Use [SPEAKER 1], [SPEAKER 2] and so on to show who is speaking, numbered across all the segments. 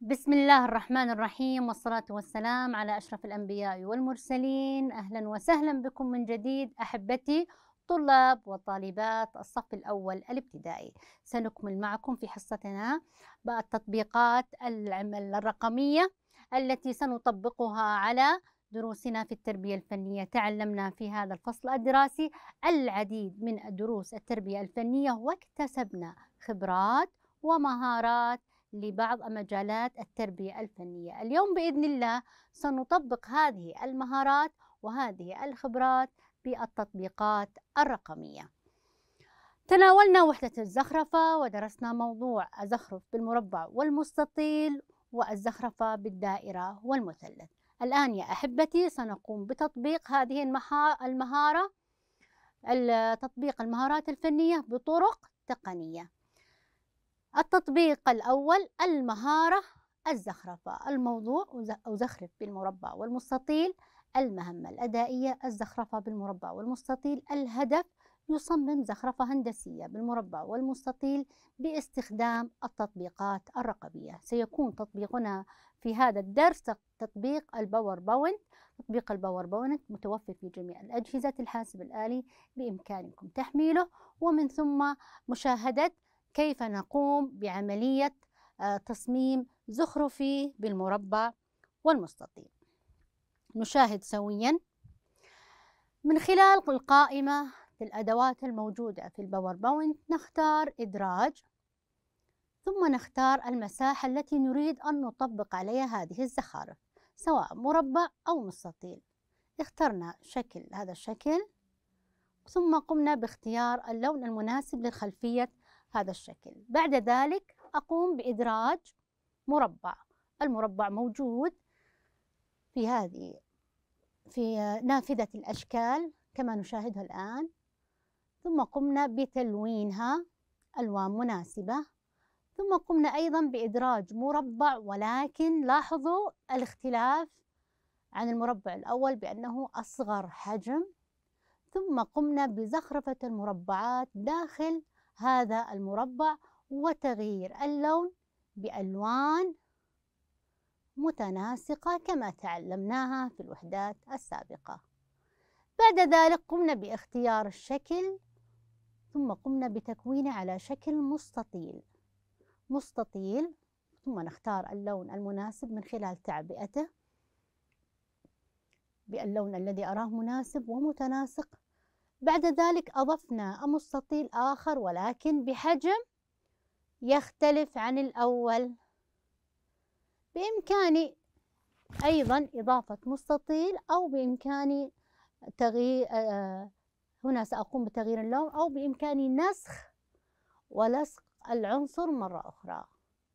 [SPEAKER 1] بسم الله الرحمن الرحيم والصلاة والسلام على أشرف الأنبياء والمرسلين أهلا وسهلا بكم من جديد أحبتي طلاب وطالبات الصف الأول الابتدائي سنكمل معكم في حصتنا التطبيقات الرقمية التي سنطبقها على دروسنا في التربية الفنية تعلمنا في هذا الفصل الدراسي العديد من دروس التربية الفنية واكتسبنا خبرات ومهارات لبعض مجالات التربية الفنية اليوم بإذن الله سنطبق هذه المهارات وهذه الخبرات بالتطبيقات الرقمية تناولنا وحدة الزخرفة ودرسنا موضوع الزخرف بالمربع والمستطيل والزخرفة بالدائرة والمثلث الآن يا أحبتي سنقوم بتطبيق هذه المهارة تطبيق المهارات الفنية بطرق تقنية التطبيق الأول المهارة الزخرفة الموضوع أزخرف بالمربع والمستطيل المهمة الأدائية الزخرفة بالمربع والمستطيل الهدف يصمم زخرفة هندسية بالمربع والمستطيل باستخدام التطبيقات الرقمية سيكون تطبيقنا في هذا الدرس تطبيق الباور بوينت تطبيق الباور بوينت متوفر في جميع الأجهزة الحاسب الآلي بإمكانكم تحميله ومن ثم مشاهدة كيف نقوم بعملية آه، تصميم زخرفي بالمربع والمستطيل نشاهد سويا من خلال القائمة الأدوات الموجودة في الباوربوينت نختار إدراج ثم نختار المساحة التي نريد أن نطبق عليها هذه الزخارف سواء مربع أو مستطيل اخترنا شكل هذا الشكل ثم قمنا باختيار اللون المناسب لخلفية هذا الشكل بعد ذلك أقوم بإدراج مربع المربع موجود في هذه في نافذة الأشكال كما نشاهدها الآن ثم قمنا بتلوينها ألوان مناسبة ثم قمنا أيضا بإدراج مربع ولكن لاحظوا الاختلاف عن المربع الأول بأنه أصغر حجم ثم قمنا بزخرفة المربعات داخل هذا المربع وتغيير اللون بألوان متناسقة كما تعلمناها في الوحدات السابقة بعد ذلك قمنا باختيار الشكل ثم قمنا بتكوينه على شكل مستطيل مستطيل ثم نختار اللون المناسب من خلال تعبئته باللون الذي أراه مناسب ومتناسق بعد ذلك أضفنا مستطيل آخر ولكن بحجم يختلف عن الأول بإمكاني أيضا إضافة مستطيل أو بإمكاني تغيير آه، آه، هنا سأقوم بتغيير اللون أو بإمكاني نسخ ولصق العنصر مرة أخرى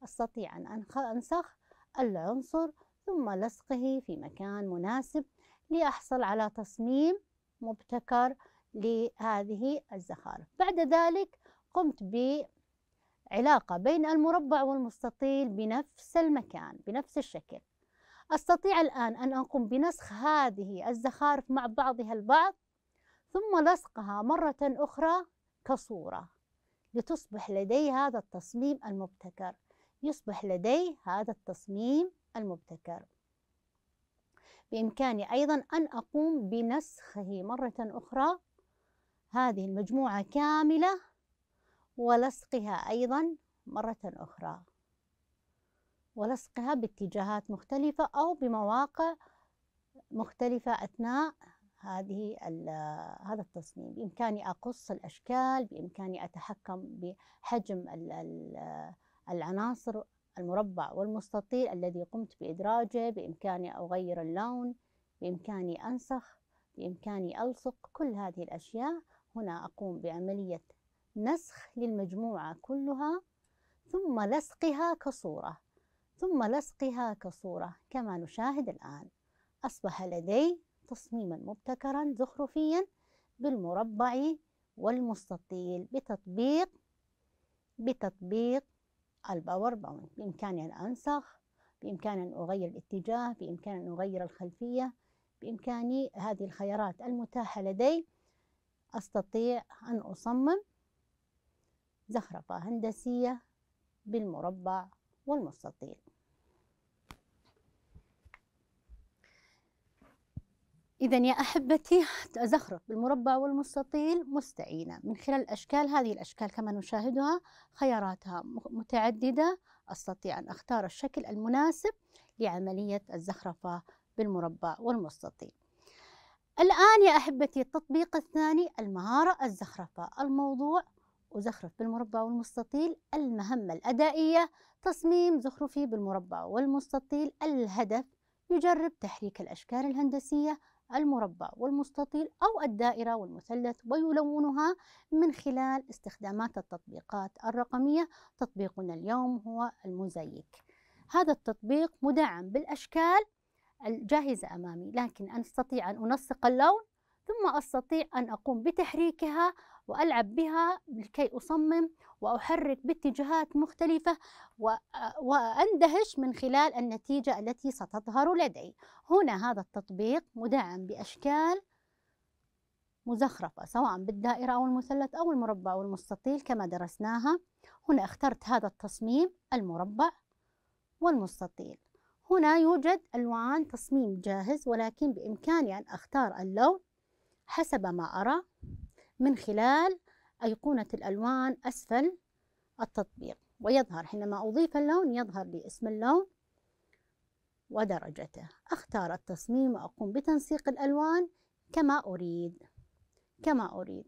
[SPEAKER 1] أستطيع أن أنسخ العنصر ثم لصقه في مكان مناسب لأحصل على تصميم مبتكر لهذه الزخارف بعد ذلك قمت بعلاقة بين المربع والمستطيل بنفس المكان بنفس الشكل أستطيع الآن أن أقوم بنسخ هذه الزخارف مع بعضها البعض ثم لصقها مرة أخرى كصورة لتصبح لدي هذا التصميم المبتكر يصبح لدي هذا التصميم المبتكر بإمكاني أيضا أن أقوم بنسخه مرة أخرى هذه المجموعة كاملة ولصقها أيضا مرة أخرى ولصقها باتجاهات مختلفة أو بمواقع مختلفة أثناء هذه هذا التصميم بإمكاني أقص الأشكال بإمكاني أتحكم بحجم العناصر المربع والمستطيل الذي قمت بإدراجه بإمكاني أغير اللون بإمكاني أنسخ بإمكاني ألصق كل هذه الأشياء هنا أقوم بعملية نسخ للمجموعة كلها ثم لصقها كصورة ثم لصقها كصورة كما نشاهد الآن أصبح لدي تصميما مبتكرا زخرفيا بالمربع والمستطيل بتطبيق بتطبيق الباوربوينت بإمكاني أن أنسخ بإمكاني أن أغير الاتجاه بإمكاني أن أغير الخلفية بإمكاني هذه الخيارات المتاحة لدي أستطيع أن أصمم زخرفة هندسية بالمربع والمستطيل إذا يا أحبتي أزخرف بالمربع والمستطيل مستعينة من خلال الأشكال هذه الأشكال كما نشاهدها خياراتها متعددة أستطيع أن أختار الشكل المناسب لعملية الزخرفة بالمربع والمستطيل الآن يا أحبتي التطبيق الثاني المهارة الزخرفة الموضوع وزخرف بالمربع والمستطيل المهمة الأدائية تصميم زخرفي بالمربع والمستطيل الهدف يجرب تحريك الأشكال الهندسية المربع والمستطيل أو الدائرة والمثلث ويلونها من خلال استخدامات التطبيقات الرقمية تطبيقنا اليوم هو الموزاييك هذا التطبيق مدعم بالأشكال الجاهزة أمامي لكن أستطيع أن أنسق اللون ثم أستطيع أن أقوم بتحريكها وألعب بها لكي أصمم وأحرك باتجاهات مختلفة وأندهش من خلال النتيجة التي ستظهر لدي هنا هذا التطبيق مدعم بأشكال مزخرفة سواء بالدائرة أو المثلث أو المربع أو المستطيل كما درسناها هنا اخترت هذا التصميم المربع والمستطيل هنا يوجد ألوان تصميم جاهز ولكن بإمكاني أن أختار اللون حسب ما أرى من خلال أيقونة الألوان أسفل التطبيق ويظهر حينما أضيف اللون يظهر لي اسم اللون ودرجته أختار التصميم وأقوم بتنسيق الألوان كما أريد كما أريد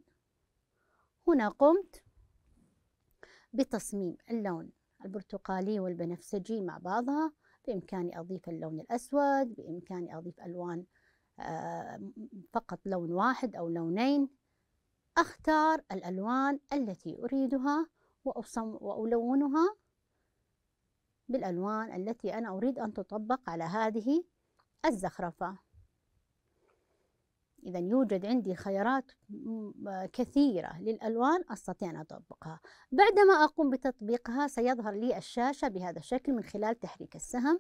[SPEAKER 1] هنا قمت بتصميم اللون البرتقالي والبنفسجي مع بعضها بإمكاني أضيف اللون الأسود بإمكاني أضيف ألوان آه، فقط لون واحد أو لونين أختار الألوان التي أريدها وأصم وألونها بالألوان التي أنا أريد أن تطبق على هذه الزخرفة إذا يوجد عندي خيارات كثيرة للألوان أستطيع أن أطبقها بعدما أقوم بتطبيقها سيظهر لي الشاشة بهذا الشكل من خلال تحريك السهم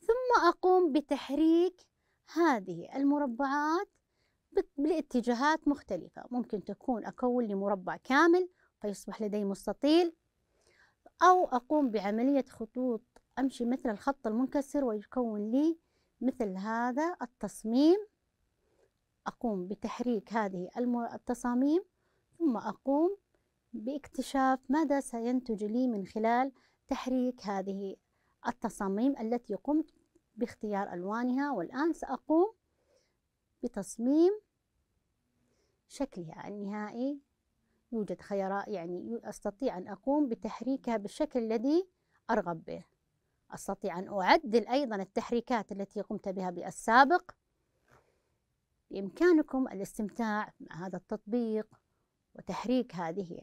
[SPEAKER 1] ثم أقوم بتحريك هذه المربعات بالاتجاهات مختلفة ممكن تكون أكون لي مربع كامل فيصبح لدي مستطيل أو أقوم بعملية خطوط أمشي مثل الخط المنكسر ويكون لي مثل هذا التصميم أقوم بتحريك هذه التصاميم ثم أقوم باكتشاف ماذا سينتج لي من خلال تحريك هذه التصاميم التي قمت باختيار ألوانها والآن سأقوم بتصميم شكلها النهائي يوجد خيارات يعني أستطيع أن أقوم بتحريكها بالشكل الذي أرغب به أستطيع أن أعدل أيضا التحريكات التي قمت بها بالسابق بإمكانكم الاستمتاع مع هذا التطبيق وتحريك هذه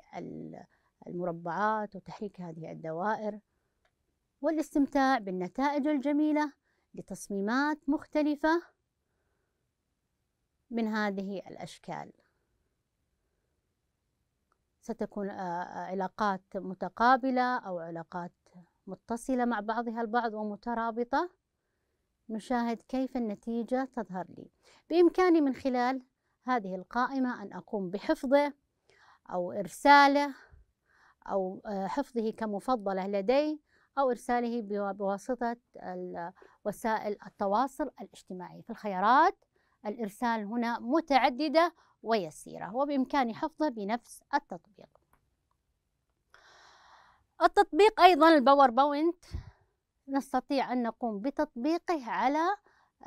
[SPEAKER 1] المربعات وتحريك هذه الدوائر والاستمتاع بالنتائج الجميلة لتصميمات مختلفة من هذه الأشكال ستكون علاقات متقابلة أو علاقات متصلة مع بعضها البعض ومترابطة نشاهد كيف النتيجة تظهر لي بإمكاني من خلال هذه القائمة أن أقوم بحفظه أو إرساله أو آه، حفظه كمفضلة لدي أو إرساله بواسطة وسائل التواصل الاجتماعي في الخيارات الإرسال هنا متعددة ويسيرة وبإمكاني حفظه بنفس التطبيق التطبيق أيضا الباور بوينت نستطيع أن نقوم بتطبيقه على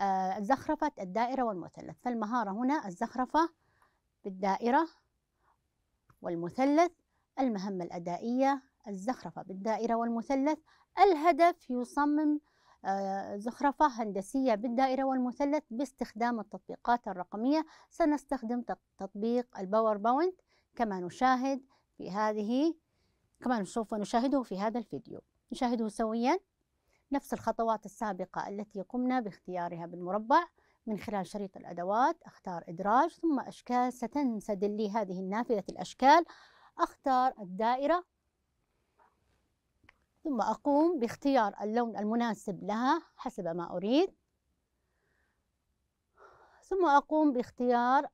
[SPEAKER 1] آه، زخرفة الدائرة والمثلث فالمهارة هنا الزخرفة بالدائرة والمثلث المهمة الأدائية الزخرفة بالدائرة والمثلث الهدف يصمم آه، زخرفة هندسية بالدائرة والمثلث باستخدام التطبيقات الرقمية سنستخدم تطبيق الباور بوينت كما نشاهد في هذه كما سوف نشاهده في هذا الفيديو نشاهده سويا نفس الخطوات السابقة التي قمنا باختيارها بالمربع من خلال شريط الأدوات أختار إدراج ثم أشكال ستنسدل لي هذه النافذة الأشكال أختار الدائرة ثم أقوم باختيار اللون المناسب لها حسب ما أريد ثم أقوم باختيار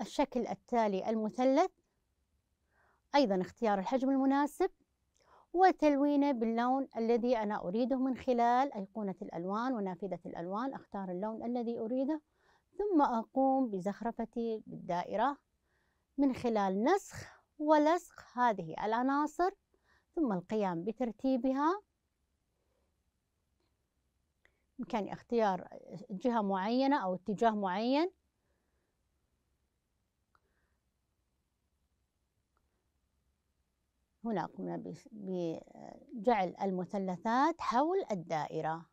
[SPEAKER 1] الشكل التالي المثلث أيضا اختيار الحجم المناسب وتلوينه باللون الذي أنا أريده من خلال أيقونة الألوان ونافذة الألوان أختار اللون الذي أريده ثم أقوم بزخرفتي بالدائرة من خلال نسخ ولصق هذه العناصر ثم القيام بترتيبها بإمكاني اختيار جهة معينة أو اتجاه معين هنا قمنا بجعل المثلثات حول الدائرة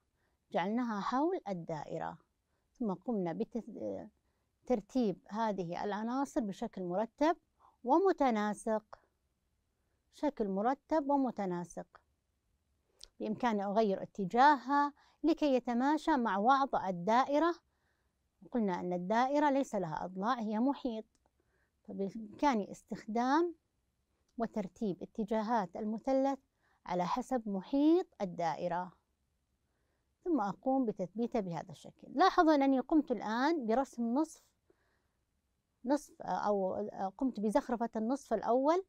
[SPEAKER 1] جعلناها حول الدائرة ثم قمنا بترتيب هذه العناصر بشكل مرتب ومتناسق شكل مرتب ومتناسق بإمكاني أغير اتجاهها لكي يتماشى مع وضع الدائرة قلنا أن الدائرة ليس لها أضلاع هي محيط فبإمكاني استخدام وترتيب اتجاهات المثلث على حسب محيط الدائرة ثم أقوم بتثبيته بهذا الشكل لاحظوا أنني قمت الآن برسم نصف نصف أو قمت بزخرفة النصف الأول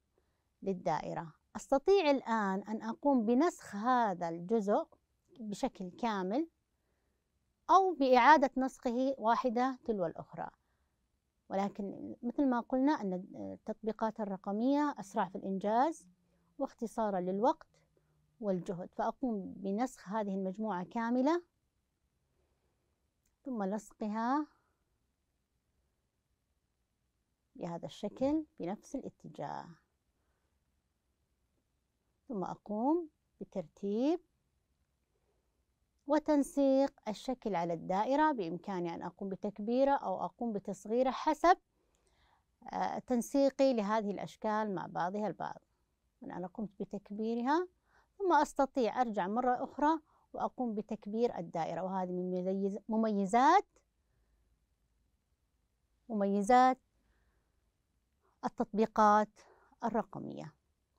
[SPEAKER 1] للدائرة أستطيع الآن أن أقوم بنسخ هذا الجزء بشكل كامل أو بإعادة نسخه واحدة تلو الأخرى ولكن مثل ما قلنا أن التطبيقات الرقمية أسرع في الإنجاز واختصارا للوقت والجهد فأقوم بنسخ هذه المجموعة كاملة ثم لصقها بهذا الشكل بنفس الاتجاه ثم أقوم بترتيب وتنسيق الشكل على الدائرة بإمكاني أن أقوم بتكبيره أو أقوم بتصغيره حسب آه، تنسيقي لهذه الأشكال مع بعضها البعض أنا قمت بتكبيرها ثم أستطيع أرجع مرة أخرى وأقوم بتكبير الدائرة وهذه من مميزات مميزات التطبيقات الرقمية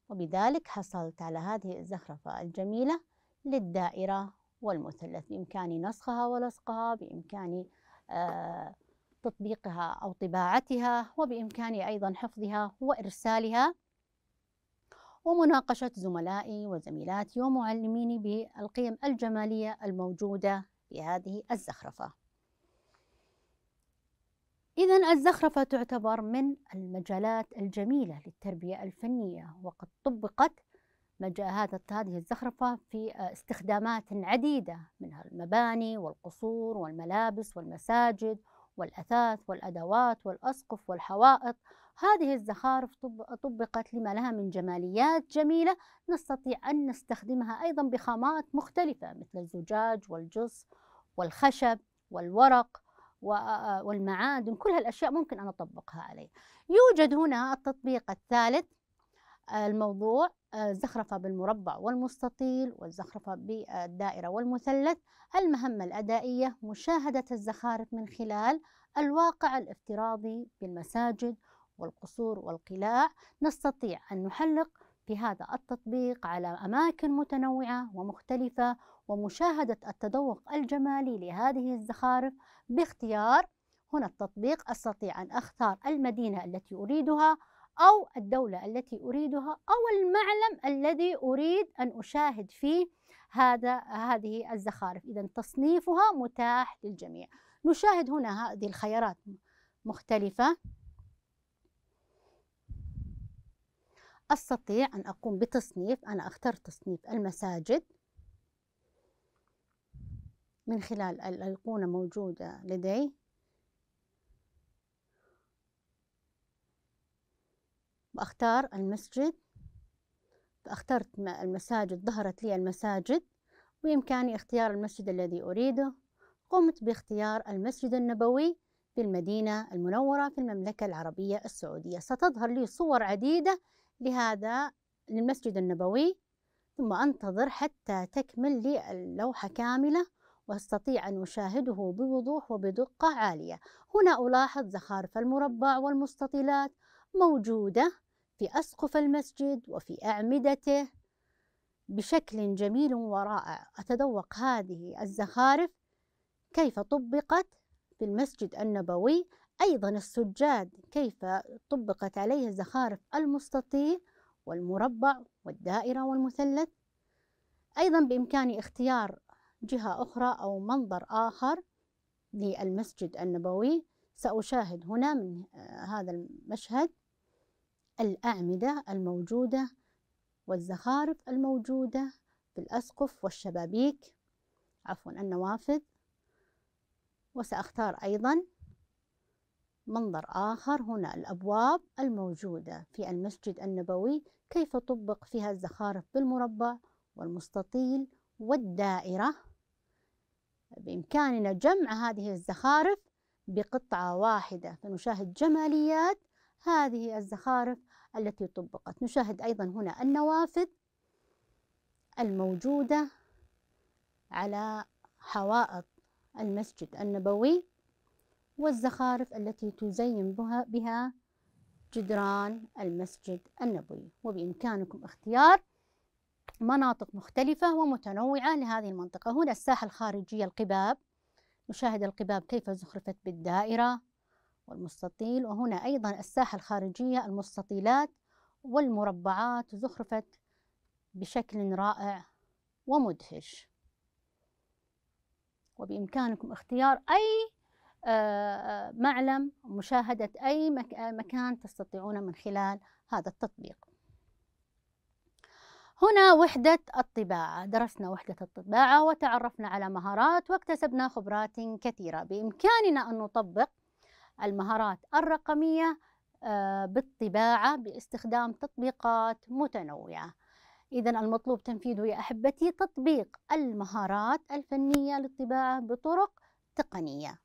[SPEAKER 1] وبذلك حصلت على هذه الزخرفة الجميلة للدائرة والمثلث بإمكاني نسخها ولصقها بإمكاني آه، تطبيقها أو طباعتها وبإمكاني أيضا حفظها وإرسالها ومناقشة زملائي وزميلاتي ومعلميني بالقيم الجمالية الموجودة في هذه الزخرفة إذا الزخرفة تعتبر من المجالات الجميلة للتربية الفنية وقد طبقت هذا هذه الزخرفة في آه، استخدامات عديدة منها المباني والقصور والملابس والمساجد والأثاث والأدوات والأسقف والحوائط هذه الزخارف طبقت لما لها من جماليات جميلة نستطيع أن نستخدمها أيضا بخامات مختلفة مثل الزجاج والجص والخشب والورق آه، آه، والمعادن كل هالأشياء ممكن أن أطبقها عليه يوجد هنا التطبيق الثالث الموضوع آه، الزخرفة بالمربع والمستطيل والزخرفة بالدائرة والمثلث المهمة الأدائية مشاهدة الزخارف من خلال الواقع الافتراضي بالمساجد والقصور والقلاع نستطيع أن نحلق بهذا التطبيق على أماكن متنوعة ومختلفة ومشاهدة التذوق الجمالي لهذه الزخارف باختيار هنا التطبيق أستطيع أن أختار المدينة التي أريدها أو الدولة التي أريدها أو المعلم الذي أريد أن أشاهد فيه هذا هذه الزخارف إذا تصنيفها متاح للجميع نشاهد هنا هذه الخيارات مختلفة أستطيع أن أقوم بتصنيف أنا أختار تصنيف المساجد من خلال الأيقونة موجودة لدي بأختار المسجد فاخترت المساجد ظهرت لي المساجد بإمكاني اختيار المسجد الذي أريده قمت باختيار المسجد النبوي في المدينة المنورة في المملكة العربية السعودية ستظهر لي صور عديدة لهذا للمسجد النبوي ثم أنتظر حتى تكمل لي اللوحة كاملة واستطيع ان اشاهده بوضوح وبدقه عاليه هنا الاحظ زخارف المربع والمستطيلات موجوده في أسقف المسجد وفي أعمدته بشكل جميل ورائع أتذوق هذه الزخارف كيف طبقت في المسجد النبوي أيضا السجاد كيف طبقت عليه الزخارف المستطيل والمربع والدائرة والمثلث أيضا بإمكاني اختيار جهة أخرى أو منظر آخر للمسجد النبوي سأشاهد هنا من آه، هذا المشهد الأعمدة الموجودة والزخارف الموجودة في الأسقف والشبابيك عفوا النوافذ وسأختار أيضا منظر آخر هنا الأبواب الموجودة في المسجد النبوي كيف طبق فيها الزخارف بالمربع والمستطيل والدائرة بإمكاننا جمع هذه الزخارف بقطعة واحدة فنشاهد جماليات هذه الزخارف التي طبقت نشاهد أيضا هنا النوافذ الموجودة على حوائط المسجد النبوي والزخارف التي تزين بها, بها جدران المسجد النبوي وبإمكانكم اختيار مناطق مختلفة ومتنوعة لهذه المنطقة هنا الساحة الخارجية القباب نشاهد القباب كيف زخرفت بالدائرة والمستطيل وهنا أيضا الساحة الخارجية المستطيلات والمربعات زخرفت بشكل رائع ومدهش وبإمكانكم اختيار أي آه، معلم مشاهدة أي آه، مكان تستطيعون من خلال هذا التطبيق هنا وحدة الطباعة درسنا وحدة الطباعة وتعرفنا على مهارات واكتسبنا خبرات كثيرة بإمكاننا أن نطبق المهارات الرقمية آه، بالطباعة باستخدام تطبيقات متنوعة إذا المطلوب تنفيذه يا أحبتي تطبيق المهارات الفنية للطباعة بطرق تقنية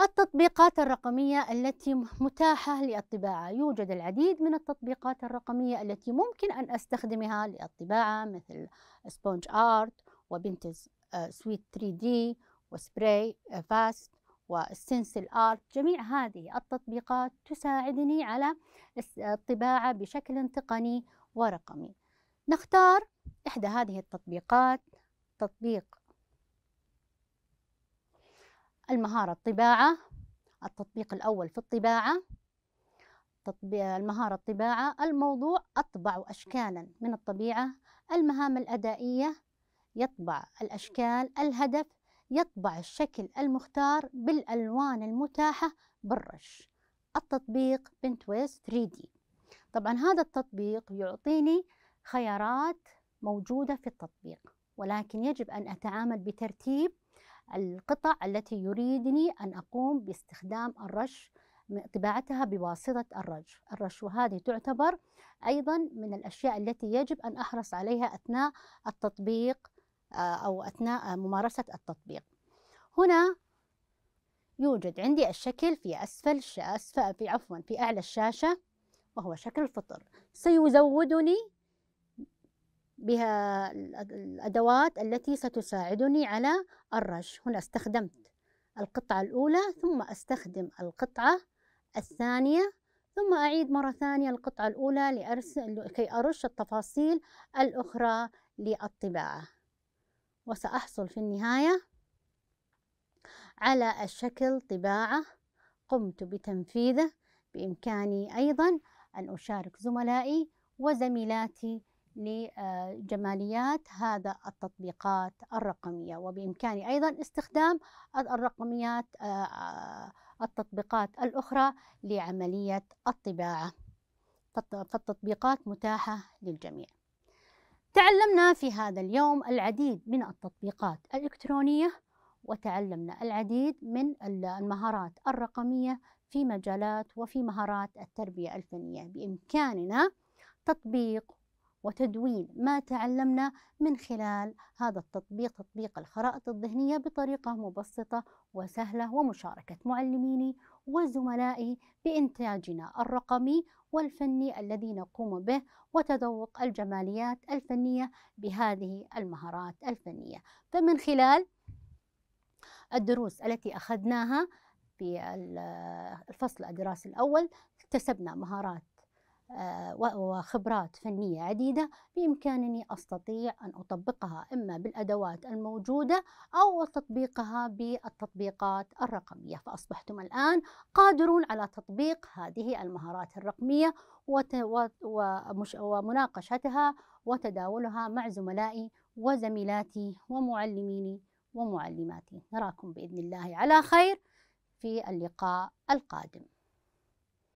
[SPEAKER 1] التطبيقات الرقمية التي متاحة للطباعة يوجد العديد من التطبيقات الرقمية التي ممكن أن أستخدمها للطباعة مثل سبونج آرت وبنتز آه، سويت 3 دي وسبراي آه، فاست والسنسل ارت جميع هذه التطبيقات تساعدني على الطباعة بشكل تقني ورقمي نختار إحدى هذه التطبيقات تطبيق المهارة الطباعة التطبيق الأول في الطباعة تطبيق المهارة الطباعة الموضوع أطبع أشكالا من الطبيعة المهام الأدائية يطبع الأشكال الهدف يطبع الشكل المختار بالألوان المتاحة بالرش التطبيق بنتويست 3D طبعا هذا التطبيق يعطيني خيارات موجودة في التطبيق ولكن يجب أن أتعامل بترتيب القطع التي يريدني أن أقوم باستخدام الرش طباعتها بواسطة الرش الرش وهذه تعتبر أيضا من الأشياء التي يجب أن أحرص عليها أثناء التطبيق آه، أو أثناء ممارسة التطبيق هنا يوجد عندي الشكل في أسفل أسفل في عفوا في أعلى الشاشة وهو شكل الفطر سيزودني بها الأدوات التي ستساعدني على الرش هنا استخدمت القطعة الأولى ثم أستخدم القطعة الثانية ثم أعيد مرة ثانية القطعة الأولى لأرسل كي أرش التفاصيل الأخرى للطباعة وسأحصل في النهاية على الشكل طباعة قمت بتنفيذه بإمكاني أيضا أن أشارك زملائي وزميلاتي لجماليات هذا التطبيقات الرقمية وبإمكاني أيضا استخدام الرقميات آه، آه، التطبيقات الأخرى لعملية الطباعة فالتطبيقات متاحة للجميع تعلمنا في هذا اليوم العديد من التطبيقات الإلكترونية وتعلمنا العديد من المهارات الرقمية في مجالات وفي مهارات التربية الفنية بإمكاننا تطبيق وتدوين ما تعلمنا من خلال هذا التطبيق تطبيق الخرائط الذهنية بطريقة مبسطة وسهلة ومشاركة معلميني وزملائي بإنتاجنا الرقمي والفني الذي نقوم به وتذوق الجماليات الفنية بهذه المهارات الفنية فمن خلال الدروس التي أخذناها في الفصل الدراسي الأول اكتسبنا مهارات آه، وخبرات فنية عديدة بإمكانني أستطيع أن أطبقها إما بالأدوات الموجودة أو تطبيقها بالتطبيقات الرقمية فأصبحتم الآن قادرون على تطبيق هذه المهارات الرقمية ومناقشتها وتداولها مع زملائي وزميلاتي ومعلميني ومعلماتي نراكم بإذن الله على خير في اللقاء القادم